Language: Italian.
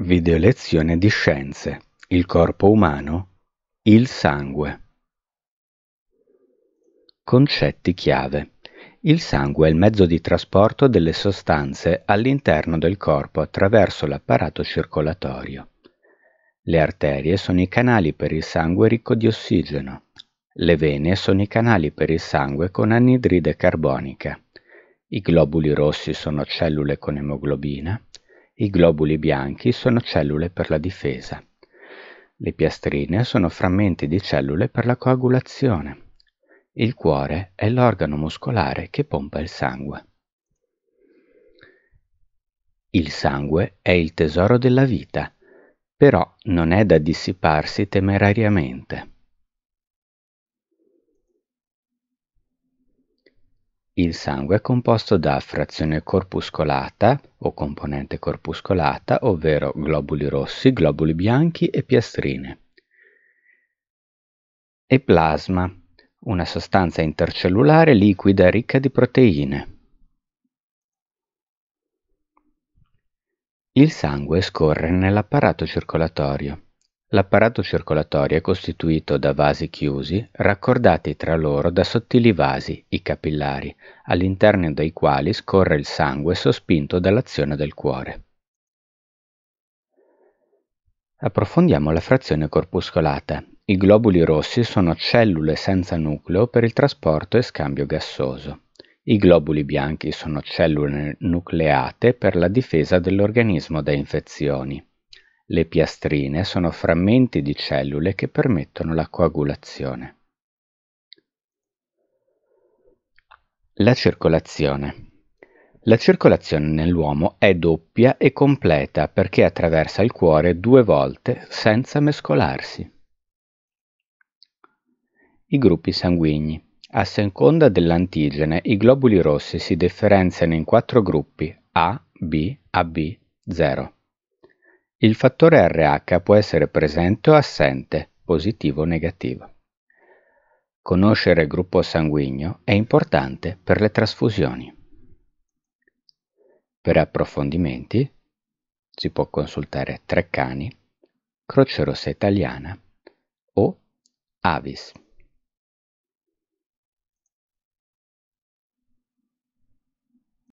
Videolezione di scienze. Il corpo umano. Il sangue. Concetti chiave. Il sangue è il mezzo di trasporto delle sostanze all'interno del corpo attraverso l'apparato circolatorio. Le arterie sono i canali per il sangue ricco di ossigeno. Le vene sono i canali per il sangue con anidride carbonica. I globuli rossi sono cellule con emoglobina i globuli bianchi sono cellule per la difesa. Le piastrine sono frammenti di cellule per la coagulazione. Il cuore è l'organo muscolare che pompa il sangue. Il sangue è il tesoro della vita, però non è da dissiparsi temerariamente. Il sangue è composto da frazione corpuscolata o componente corpuscolata, ovvero globuli rossi, globuli bianchi e piastrine. E plasma, una sostanza intercellulare liquida ricca di proteine. Il sangue scorre nell'apparato circolatorio L'apparato circolatorio è costituito da vasi chiusi, raccordati tra loro da sottili vasi, i capillari, all'interno dei quali scorre il sangue sospinto dall'azione del cuore. Approfondiamo la frazione corpuscolata. I globuli rossi sono cellule senza nucleo per il trasporto e scambio gassoso. I globuli bianchi sono cellule nucleate per la difesa dell'organismo da infezioni. Le piastrine sono frammenti di cellule che permettono la coagulazione. La circolazione. La circolazione nell'uomo è doppia e completa perché attraversa il cuore due volte senza mescolarsi. I gruppi sanguigni. A seconda dell'antigene, i globuli rossi si differenziano in quattro gruppi A, B, AB, 0. Il fattore Rh può essere presente o assente, positivo o negativo. Conoscere il gruppo sanguigno è importante per le trasfusioni. Per approfondimenti si può consultare Treccani, Croce Rossa Italiana o Avis.